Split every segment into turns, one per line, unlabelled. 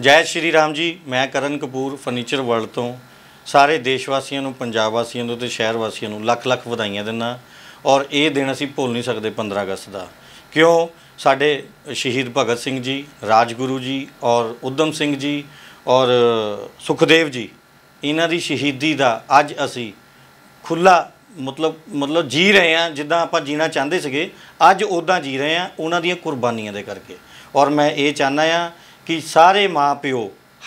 ਜੈ ਸ਼੍ਰੀ ਰਾਮ ਜੀ ਮੈਂ ਕਰਨ ਕਪੂਰ ਫਰਨੀਚਰ ਵਰਲਡ ਤੋਂ ਸਾਰੇ ਦੇਸ਼ ਵਾਸੀਆਂ ਨੂੰ ਪੰਜਾਬ ਵਾਸੀਆਂ ਨੂੰ ਤੇ ਸ਼ਹਿਰ ਵਾਸੀਆਂ ਨੂੰ ਲੱਖ ਲੱਖ ਵਧਾਈਆਂ ਦਿੰਨਾ ਔਰ ਇਹ ਦਿਨ ਅਸੀਂ ਭੁੱਲ ਨਹੀਂ ਸਕਦੇ 15 ਅਗਸਤ ਦਾ ਕਿਉਂ ਸਾਡੇ ਸ਼ਹੀਦ ਭਗਤ ਸਿੰਘ ਜੀ ਰਾਜਗੁਰੂ ਜੀ ਔਰ ਉਦਮ ਸਿੰਘ ਜੀ ਔਰ ਸੁਖਦੇਵ ਜੀ ਇਹਨਾਂ ਦੀ ਸ਼ਹੀਦੀ ਦਾ ਅੱਜ ਅਸੀਂ ਖੁੱਲਾ ਮਤਲਬ ਮਤਲਬ ਜੀ ਰਹੇ ਆ ਜਿੱਦਾਂ ਆਪਾਂ ਜੀਣਾ ਚਾਹੁੰਦੇ ਸੀਗੇ ਅੱਜ ਉਦਾਂ ਜੀ ਰਹੇ ਆ ਉਹਨਾਂ ਦੀਆਂ ਕੁਰਬਾਨੀਆਂ ਦੇ ਕਰਕੇ ਔਰ ਮੈਂ ਇਹ ਚਾਹਨਾ ਆ ਕਿ ਸਾਰੇ ਮਾਪਿਓ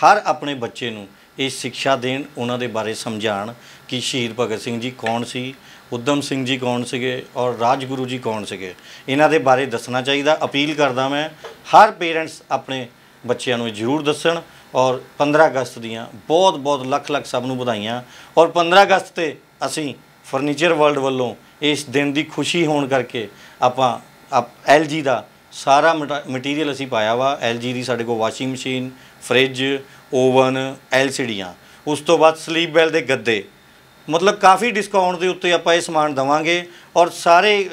ਹਰ ਆਪਣੇ ਬੱਚੇ ਨੂੰ ਇਹ ਸਿੱਖਿਆ ਦੇਣ ਉਹਨਾਂ ਦੇ ਬਾਰੇ ਸਮਝਾਣ ਕਿ ਸ਼ਹੀਦ ਭਗਤ ਸਿੰਘ ਜੀ ਕੌਣ ਸੀ ਉਦਮ ਸਿੰਘ ਜੀ ਕੌਣ ਸੀਗੇ ਔਰ ਰਾਜਗੁਰੂ ਜੀ ਕੌਣ ਸੀਗੇ ਇਹਨਾਂ ਦੇ ਬਾਰੇ ਦੱਸਣਾ ਚਾਹੀਦਾ ਅਪੀਲ ਕਰਦਾ ਮੈਂ ਹਰ ਪੇਰੈਂਟਸ ਆਪਣੇ ਬੱਚਿਆਂ ਨੂੰ ਜ਼ਰੂਰ ਦੱਸਣ ਔਰ 15 ਅਗਸਤ ਦੀਆਂ ਬਹੁਤ ਬਹੁਤ ਲੱਖ ਲੱਖ ਸਭ ਨੂੰ ਵਧਾਈਆਂ ਔਰ 15 ਅਗਸਤ ਤੇ ਅਸੀਂ ਫਰਨੀਚਰ ਵਰਲਡ ਵੱਲੋਂ ਇਸ ਦਿਨ ਦੀ ਖੁਸ਼ੀ ਹੋਣ ਕਰਕੇ ਆਪਾਂ ਐਲਜੀ ਦਾ ਸਾਰਾ ਮਟੀਰੀਅਲ ਅਸੀਂ ਪਾਇਆ ਵਾ ਐਲਜੀ ਦੀ ਸਾਡੇ ਕੋਲ ਵਾਸ਼ਿੰਗ ਮਸ਼ੀਨ ਫ੍ਰਿਜ ਓਵਨ ਐਲਸੀਡੀਆਂ ਉਸ ਤੋਂ ਬਾਅਦ ਸਲੀਪ ਬੈਲ ਦੇ ਗੱਦੇ ਮਤਲਬ ਕਾਫੀ ਡਿਸਕਾਊਂਟ ਦੇ ਉੱਤੇ ਆਪਾਂ ਇਹ ਸਮਾਨ ਦਵਾਂਗੇ ਔਰ ਸਾਰੇ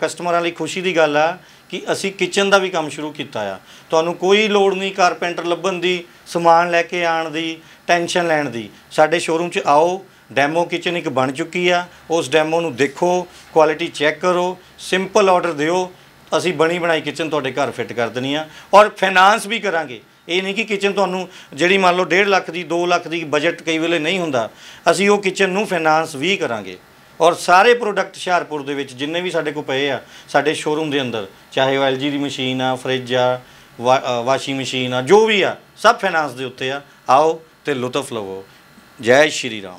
ਕਸਟਮਰਾਂ ਲਈ ਖੁਸ਼ੀ ਦੀ ਗੱਲ ਆ ਕਿ ਅਸੀਂ ਕਿਚਨ ਦਾ ਵੀ ਕੰਮ ਸ਼ੁਰੂ ਕੀਤਾ ਆ ਤੁਹਾਨੂੰ ਕੋਈ ਲੋੜ ਨਹੀਂ ਕਾਰਪੈਂਟਰ ਲੱਭਣ ਦੀ ਸਮਾਨ ਲੈ ਕੇ ਆਣ ਦੀ ਟੈਨਸ਼ਨ ਲੈਣ ਦੀ ਸਾਡੇ ਸ਼ੋਰੂਮ 'ਚ ਆਓ ਡੈਮੋ ਕਿਚਨ ਇੱਕ ਬਣ ਚੁੱਕੀ ਆ ਉਸ ਡੈਮੋ ਨੂੰ ਦੇਖੋ ਕੁਆਲਿਟੀ ਚੈੱਕ ਕਰੋ ਸਿੰਪਲ ਆਰਡਰ ਦਿਓ ਅਸੀਂ ਬਣੀ ਬਣਾਈ ਕਿਚਨ ਤੁਹਾਡੇ ਘਰ ਫਿੱਟ ਕਰ ਦੇਣੀ ਆ ਔਰ ਫਾਈਨਾਂਸ ਵੀ ਕਰਾਂਗੇ ਇਹ ਨਹੀਂ ਕਿ ਕਿਚਨ ਤੁਹਾਨੂੰ ਜਿਹੜੀ ਮੰਨ ਲਓ 1.5 ਲੱਖ ਦੀ 2 ਲੱਖ ਦੀ ਬਜਟ ਕਈ ਵੇਲੇ ਨਹੀਂ ਹੁੰਦਾ ਅਸੀਂ ਉਹ ਕਿਚਨ ਨੂੰ ਫਾਈਨਾਂਸ ਵੀ ਕਰਾਂਗੇ ਔਰ ਸਾਰੇ ਪ੍ਰੋਡਕਟ ਹੁਸ਼ਿਆਰਪੁਰ ਦੇ ਵਿੱਚ ਜਿੰਨੇ ਵੀ ਸਾਡੇ ਕੋਲ ਪਏ ਆ ਸਾਡੇ ਸ਼ੋਰੂਮ ਦੇ ਅੰਦਰ ਚਾਹੇ ਉਹ ਐਲਜੀ ਦੀ ਮਸ਼ੀਨ ਆ ਫ੍ਰਿਜ ਆ ਵਾਸ਼ਿੰਗ ਮਸ਼ੀਨ ਆ ਜੋ ਵੀ ਆ ਸਭ ਫਾਈਨਾਂਸ ਦੇ ਉੱਤੇ ਆ ਆਓ ਤੇ ਲੁਤਫ ਲਵੋ ਜੈ ਸ਼੍ਰੀ ਰਾਮ